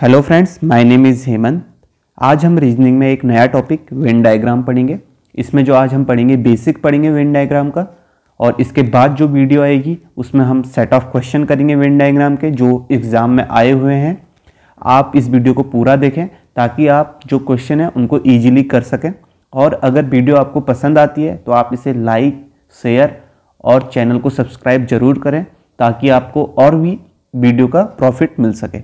hello friends my name is Hemant आज हम reasoning में एक नया टॉपिक वेन डायग्राम पढ़ेंगे इसमें जो आज हम पढ़ेंगे बेसिक पढ़ेंगे वेन डायग्राम का और इसके बाद जो वीडियो आएगी उसमें हम सेट ऑफ क्वेश्चन करेंगे वेन डायग्राम के जो एग्ज़ाम में आए हुए हैं आप इस वीडियो को पूरा देखें ताकि आप जो क्वेश्चन है उनको ईजिली कर सकें और अगर वीडियो आपको पसंद आती है तो आप इसे लाइक शेयर और चैनल को सब्सक्राइब ज़रूर करें ताकि आपको और भी वीडियो का प्रॉफिट मिल सके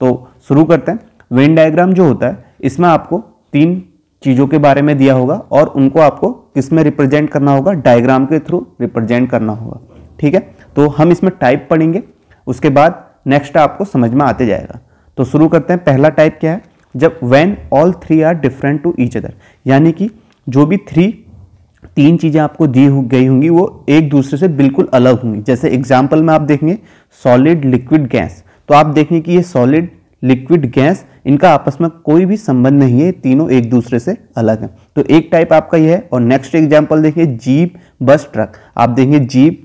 तो शुरू करते हैं वेन डायग्राम जो होता है इसमें आपको तीन चीज़ों के बारे में दिया होगा और उनको आपको किस में रिप्रेजेंट करना होगा डायग्राम के थ्रू रिप्रेजेंट करना होगा ठीक है तो हम इसमें टाइप पढ़ेंगे उसके बाद नेक्स्ट आपको समझ में आते जाएगा तो शुरू करते हैं पहला टाइप क्या है जब when all three are different to each other यानी कि जो भी थ्री तीन चीज़ें आपको दी हो गई होंगी वो एक दूसरे से बिल्कुल अलग होंगी जैसे एग्जाम्पल में आप देखेंगे सॉलिड लिक्विड गैस तो आप देखें कि ये सॉलिड लिक्विड गैस इनका आपस में कोई भी संबंध नहीं है तीनों एक दूसरे से अलग हैं तो एक टाइप आपका ये है और नेक्स्ट एग्जाम्पल देखिए जीप बस ट्रक आप देखेंगे जीप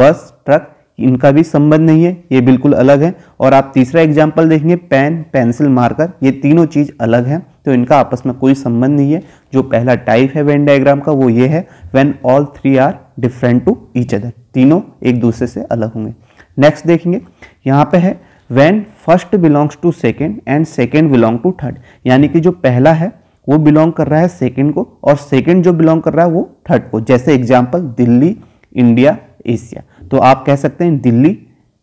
बस ट्रक इनका भी संबंध नहीं है ये बिल्कुल अलग है और आप तीसरा एग्जाम्पल देखेंगे पेन पेंसिल मार्कर ये तीनों चीज़ अलग हैं तो इनका आपस में कोई संबंध नहीं है जो पहला टाइप है वेन डायग्राम का वो ये है when all three are different to each other तीनों एक दूसरे से अलग होंगे नेक्स्ट देखेंगे यहाँ पे है when first belongs to second and second belong to third यानी कि जो पहला है वो बिलोंग कर रहा है सेकेंड को और सेकेंड जो बिलोंग कर रहा है वो थर्ड को जैसे एग्जाम्पल दिल्ली इंडिया एशिया तो आप कह सकते हैं दिल्ली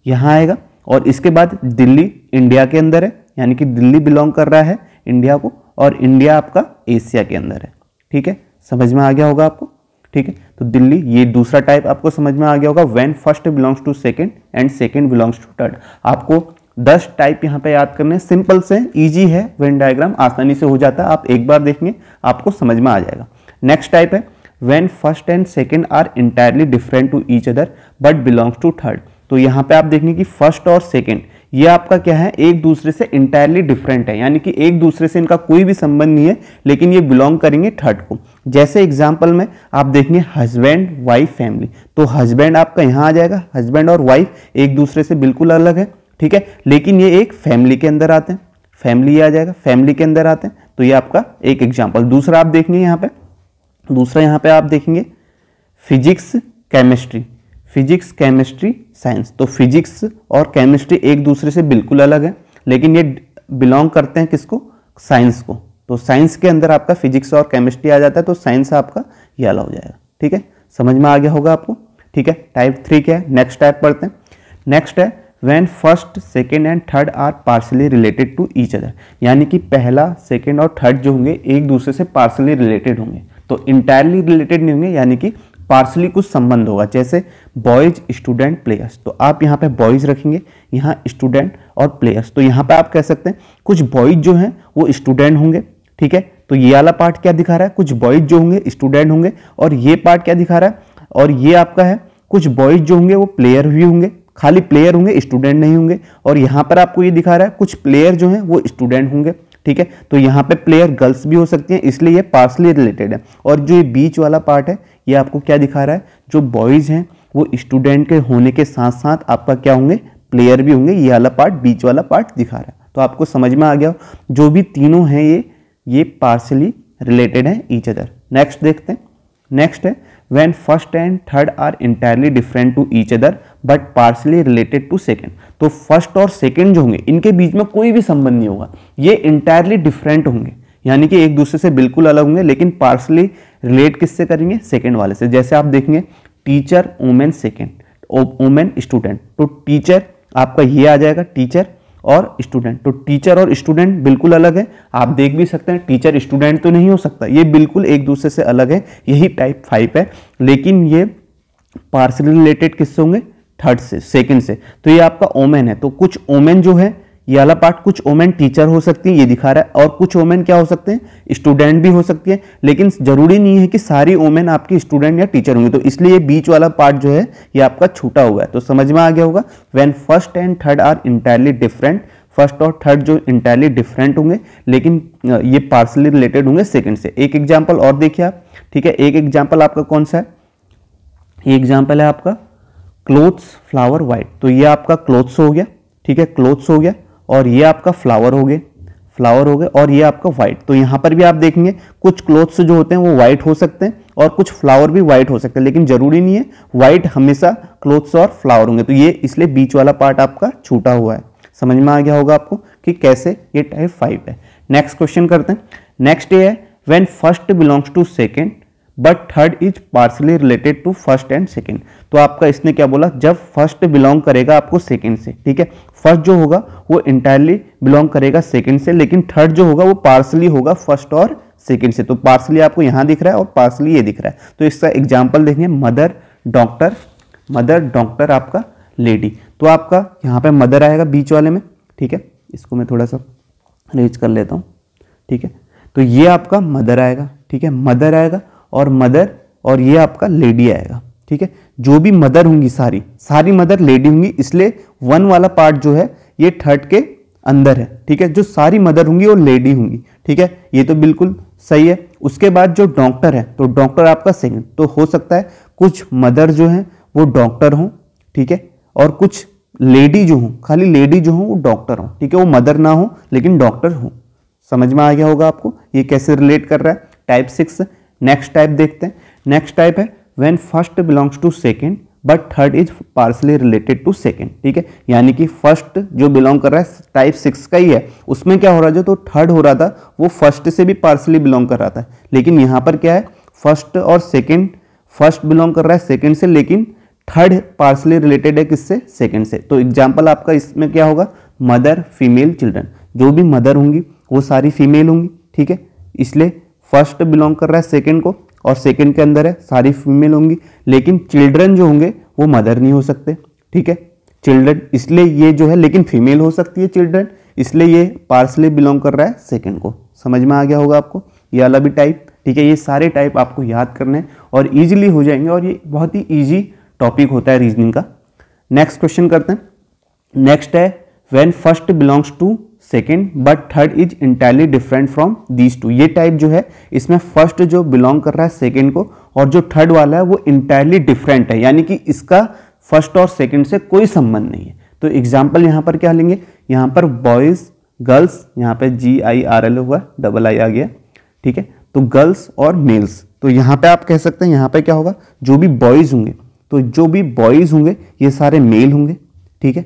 यहाँ आएगा और इसके बाद दिल्ली इंडिया के अंदर है यानी कि दिल्ली बिलोंग कर रहा है इंडिया को और इंडिया आपका एशिया के अंदर है ठीक है समझ में आ गया होगा आपको ठीक है तो दिल्ली ये दूसरा टाइप आपको समझ में आ गया होगा when first belongs to second and second belongs to third आपको दस टाइप यहाँ पे याद करने सिंपल से इजी है वेन डायग्राम आसानी से हो जाता है आप एक बार देखेंगे आपको समझ में आ जाएगा नेक्स्ट टाइप है when first and second are entirely different to each other but belongs to third तो यहाँ पे आप देखेंगे कि फर्स्ट और सेकेंड ये आपका क्या है एक दूसरे से इंटायरली डिफरेंट है यानी कि एक दूसरे से इनका कोई भी संबंध नहीं है लेकिन ये बिलोंग करेंगे थर्ड को जैसे एग्जाम्पल में आप देखेंगे हस्बैंड वाइफ फैमिली तो हस्बैंड आपका यहाँ आ जाएगा हस्बैंड और वाइफ एक दूसरे से बिल्कुल अलग है ठीक है लेकिन ये एक फैमिली के अंदर आते हैं फैमिली आ जाएगा फैमिली के अंदर आते हैं तो ये आपका एक एग्जाम्पल दूसरा आप देखेंगे यहाँ पे दूसरा यहाँ पे आप देखेंगे physics chemistry physics chemistry science तो फिजिक्स और केमिस्ट्री एक दूसरे से बिल्कुल अलग है लेकिन ये बिलोंग करते हैं किसको साइंस को तो साइंस के अंदर आपका फिजिक्स और केमिस्ट्री आ जाता है तो साइंस आपका ये अला हो जाएगा ठीक है समझ में आ गया होगा आपको ठीक है टाइप थ्री क्या है नेक्स्ट टाइप पढ़ते हैं नेक्स्ट है when first second and third are partially related to each other यानी कि पहला सेकेंड और थर्ड जो होंगे एक दूसरे से पार्सली रिलेटेड होंगे तो इंटायरली रिलेटेड नहीं होंगे यानी कि पार्सली कुछ संबंध होगा जैसे बॉयज स्टूडेंट प्लेयर्स तो आप यहाँ पे बॉयज रखेंगे यहाँ स्टूडेंट और प्लेयर्स तो यहाँ पे आप कह सकते हैं कुछ बॉयज जो हैं वो स्टूडेंट होंगे ठीक है तो ये वाला पार्ट क्या दिखा रहा है कुछ बॉयज जो होंगे स्टूडेंट होंगे और ये पार्ट क्या दिखा रहा है और ये आपका है कुछ बॉयज जो होंगे वो प्लेयर भी होंगे खाली प्लेयर होंगे स्टूडेंट नहीं होंगे और यहाँ पर आपको ये दिखा रहा है कुछ प्लेयर जो हैं वो स्टूडेंट होंगे ठीक है तो यहाँ पे प्लेयर गर्ल्स भी हो सकती हैं इसलिए ये पार्सली रिलेटेड है और जो ये बीच वाला पार्ट है ये आपको क्या दिखा रहा है जो बॉयज़ हैं वो स्टूडेंट के होने के साथ साथ आपका क्या होंगे प्लेयर भी होंगे ये वाला पार्ट बीच वाला पार्ट दिखा रहा है तो आपको समझ में आ गया जो भी तीनों हैं ये ये पार्सली रिलेटेड हैं ईच अदर नेक्स्ट देखते हैं नेक्स्ट है when first and third are entirely different to each other but partially related to second तो फर्स्ट और सेकेंड जो होंगे इनके बीच में कोई भी संबंध नहीं होगा ये इंटायरली डिफरेंट होंगे यानी कि एक दूसरे से बिल्कुल अलग होंगे लेकिन पार्सली रिलेट किससे करेंगे सेकेंड वाले से जैसे आप देखेंगे टीचर वुमेन सेकेंड तो वुमेन स्टूडेंट तो टीचर आपका ये आ जाएगा टीचर और स्टूडेंट तो टीचर और स्टूडेंट बिल्कुल अलग है आप देख भी सकते हैं टीचर स्टूडेंट तो नहीं हो सकता ये बिल्कुल एक दूसरे से अलग है यही टाइप फाइव है लेकिन ये पार्सल रिलेटेड किससे होंगे थर्ड से सेकेंड से तो ये आपका ओमेन है तो कुछ ओमेन जो है ये वाला पार्ट कुछ ओमेन टीचर हो सकती है ये दिखा रहा है और कुछ ओमेन क्या हो सकते हैं स्टूडेंट भी हो सकती है लेकिन जरूरी नहीं है कि सारी ओमेन आपकी स्टूडेंट या टीचर होंगी तो इसलिए बीच वाला पार्ट जो है ये आपका छूटा हुआ है तो समझ में आ गया होगा when first and third are entirely different first और थर्ड जो इंटायरली डिफरेंट होंगे लेकिन ये पार्सली रिलेटेड होंगे सेकेंड से एक एग्जाम्पल और देखिए आप ठीक है एक एग्जाम्पल आपका कौन सा है ये एग्जाम्पल है आपका क्लोथ्स फ्लावर वाइट तो ये आपका क्लोथ्स हो गया ठीक है क्लोथ्स हो गया और ये आपका फ्लावर हो गए फ्लावर हो गए और ये आपका व्हाइट तो यहाँ पर भी आप देखेंगे कुछ क्लोथ्स जो होते हैं वो व्हाइट हो सकते हैं और कुछ फ्लावर भी व्हाइट हो सकते हैं लेकिन जरूरी नहीं है व्हाइट हमेशा क्लोथ्स और फ्लावर होंगे तो ये इसलिए बीच वाला पार्ट आपका छूटा हुआ है समझ में आ गया होगा आपको कि कैसे ये टाइप फाइव है नेक्स्ट क्वेश्चन करते हैं नेक्स्ट ये है when first belongs to second but third is partially related to first and second तो आपका इसने क्या बोला जब फर्स्ट बिलोंग करेगा आपको सेकेंड से ठीक है फर्स्ट जो होगा वो इंटायरली बिलोंग करेगा सेकेंड से लेकिन थर्ड जो होगा वो पार्सली होगा फर्स्ट और सेकेंड से तो पार्सली आपको यहां दिख रहा है और पार्सली ये दिख रहा है तो इसका एग्जाम्पल देखिए मदर डॉक्टर मदर डॉक्टर आपका लेडी तो आपका यहाँ पे मदर आएगा बीच वाले में ठीक है इसको मैं थोड़ा सा रेज कर लेता हूँ ठीक है तो ये आपका मदर आएगा ठीक है मदर आएगा और मदर और ये आपका लेडी आएगा ठीक है जो भी मदर होंगी सारी सारी मदर लेडी होंगी इसलिए वन वाला पार्ट जो है ये थर्ड के अंदर है ठीक है जो सारी मदर होंगी वो लेडी होंगी ठीक है ये तो बिल्कुल सही है उसके बाद जो डॉक्टर है तो डॉक्टर आपका सेकंड तो हो सकता है कुछ मदर जो हैं वो डॉक्टर हों ठीक है और कुछ लेडी जो हों खाली लेडी जो हों वो डॉक्टर हों ठीक है वो मदर ना हो लेकिन डॉक्टर हों समझ में आ गया होगा आपको ये कैसे रिलेट कर रहा है टाइप सिक्स नेक्स्ट टाइप देखते हैं नेक्स्ट टाइप है when first belongs to second but third is partially related to second ठीक है यानी कि फर्स्ट जो बिलोंग कर रहा है टाइप सिक्स का ही है उसमें क्या हो रहा है जो तो थर्ड हो रहा था वो फर्स्ट से भी पार्सली बिलोंग कर रहा था लेकिन यहाँ पर क्या है फर्स्ट और सेकेंड फर्स्ट बिलोंग कर रहा है सेकेंड से लेकिन थर्ड पार्सली रिलेटेड है किससे सेकेंड से तो एग्जाम्पल आपका इसमें क्या होगा मदर फीमेल चिल्ड्रन जो भी मदर होंगी वो सारी फीमेल होंगी ठीक है इसलिए फर्स्ट बिलोंग कर रहा है सेकेंड को और सेकेंड के अंदर है सारी फीमेल होंगी लेकिन चिल्ड्रन जो होंगे वो मदर नहीं हो सकते ठीक है चिल्ड्रन इसलिए ये जो है लेकिन फीमेल हो सकती है चिल्ड्रन इसलिए ये पार्सली बिलोंग कर रहा है सेकेंड को समझ में आ गया होगा आपको ये अला भी टाइप ठीक है ये सारे टाइप आपको याद करने हैं और ईजिली हो जाएंगे और ये बहुत ही ईजी टॉपिक होता है रीजनिंग का नेक्स्ट क्वेश्चन करते हैं नेक्स्ट है when first belongs to second but third is entirely different from these two ये टाइप जो है इसमें फर्स्ट जो बिलोंग कर रहा है सेकेंड को और जो थर्ड वाला है वो इंटायरली डिफरेंट है यानी कि इसका फर्स्ट और सेकेंड से कोई संबंध नहीं है तो एग्जाम्पल यहाँ पर क्या लेंगे यहाँ पर बॉयज़ गर्ल्स यहाँ पे जी आई आर एल हुआ डबल आई आ गया ठीक है तो गर्ल्स और मेल्स तो यहाँ पे आप कह सकते हैं यहाँ पे क्या होगा जो भी बॉयज़ होंगे तो जो भी बॉयज़ होंगे ये सारे मेल होंगे ठीक है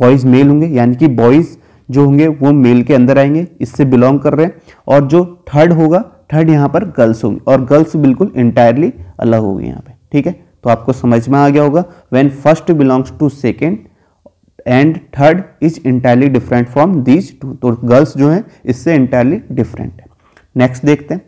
बॉयज़ मेल होंगे यानी कि बॉयज़ जो होंगे वो मेल के अंदर आएंगे इससे बिलोंग कर रहे हैं और जो थर्ड होगा थर्ड यहाँ पर गर्ल्स होंगी और गर्ल्स बिल्कुल इंटायरली अलग होगी यहाँ पे ठीक है तो आपको समझ में आ गया होगा when first belongs to second and third is entirely different from these two तो गर्ल्स जो है इससे इंटायरली डिफरेंट है नेक्स्ट देखते हैं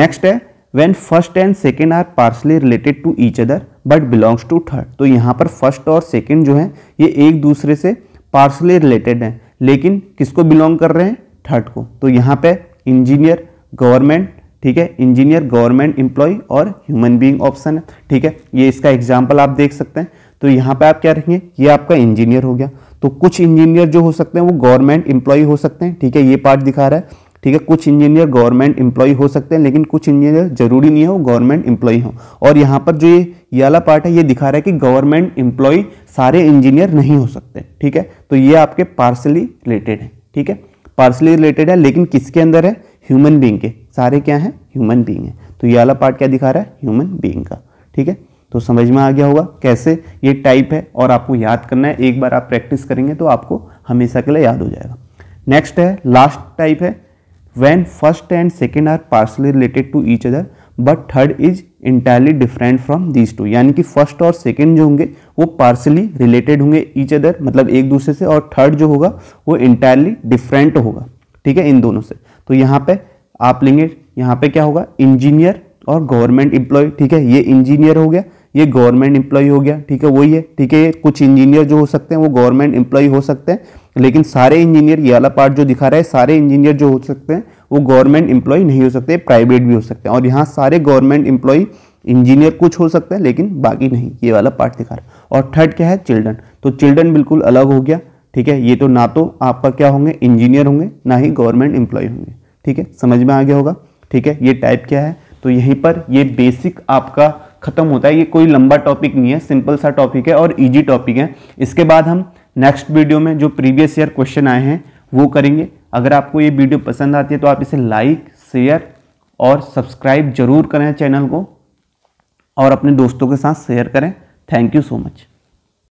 नेक्स्ट है when first and second are partially related to each other but belongs to third तो यहाँ पर फर्स्ट और सेकेंड जो है ये एक दूसरे से पार्सली रिलेटेड हैं लेकिन किसको बिलोंग कर रहे हैं थर्ड को तो यहाँ पे इंजीनियर गवर्नमेंट ठीक है इंजीनियर गवर्नमेंट इंप्लॉय और ह्यूमन बीइंग ऑप्शन है ठीक है ये इसका एग्जाम्पल आप देख सकते हैं तो यहाँ पे आप क्या रखेंगे ये आपका इंजीनियर हो गया तो कुछ इंजीनियर जो हो सकते हैं वो गवर्नमेंट इंप्लॉय हो सकते हैं ठीक है ये पार्ट दिखा रहा है ठीक है कुछ इंजीनियर गवर्नमेंट इंप्लॉय हो सकते हैं लेकिन कुछ इंजीनियर जरूरी नहीं है वो गवर्नमेंट इंप्लॉय हो और यहाँ पर जो ये ये वाला पार्ट है ये दिखा रहा है कि गवर्नमेंट एम्प्लॉय सारे इंजीनियर नहीं हो सकते ठीक है तो ये आपके पार्सली रिलेटेड है ठीक है पार्सली रिलेटेड है लेकिन किसके अंदर है ह्यूमन बींग के सारे क्या है ह्यूमन बींग है तो ये वाला पार्ट क्या दिखा रहा है ह्यूमन बींग का ठीक है तो समझ में आ गया होगा कैसे ये टाइप है और आपको याद करना है एक बार आप प्रैक्टिस करेंगे तो आपको हमेशा के लिए याद हो जाएगा नेक्स्ट है लास्ट टाइप है when first and second are partially related to each other but third is entirely different from these two यानी कि फर्स्ट और सेकेंड जो होंगे वो पार्सली रिलेटेड होंगे ईच अदर मतलब एक दूसरे से और थर्ड जो होगा वो इंटायरली डिफरेंट होगा ठीक है इन दोनों से तो यहाँ पे आप लेंगे यहाँ पे क्या होगा इंजीनियर और गवर्नमेंट एम्प्लॉय ठीक है ये इंजीनियर हो गया ये गवर्नमेंट एम्प्लॉय हो गया ठीक है वही है ठीक है कुछ इंजीनियर जो हो सकते हैं वो गवर्नमेंट एम्प्लॉय हो सकते हैं लेकिन सारे इंजीनियर ये वाला पार्ट जो दिखा रहा है सारे इंजीनियर जो हो सकते हैं वो गवर्नमेंट एम्प्लॉय नहीं हो सकते प्राइवेट भी हो सकते हैं और यहाँ सारे गवर्नमेंट एम्प्लॉय इंजीनियर कुछ हो सकते हैं लेकिन बाकी नहीं ये वाला पार्ट दिखा रहा और थर्ड क्या है चिल्ड्रन तो चिल्ड्रन बिल्कुल अलग हो गया ठीक है ये तो ना तो आपका क्या होंगे इंजीनियर होंगे ना ही गवर्नमेंट एम्प्लॉय होंगे ठीक है समझ में आ गया होगा ठीक है ये टाइप क्या है तो यहीं पर ये बेसिक आपका खत्म होता है ये कोई लंबा टॉपिक नहीं है सिंपल सा टॉपिक है और इजी टॉपिक है इसके बाद हम नेक्स्ट वीडियो में जो प्रीवियस ईयर क्वेश्चन आए हैं वो करेंगे अगर आपको ये वीडियो पसंद आती है तो आप इसे लाइक शेयर और सब्सक्राइब जरूर करें चैनल को और अपने दोस्तों के साथ शेयर करें थैंक यू सो मच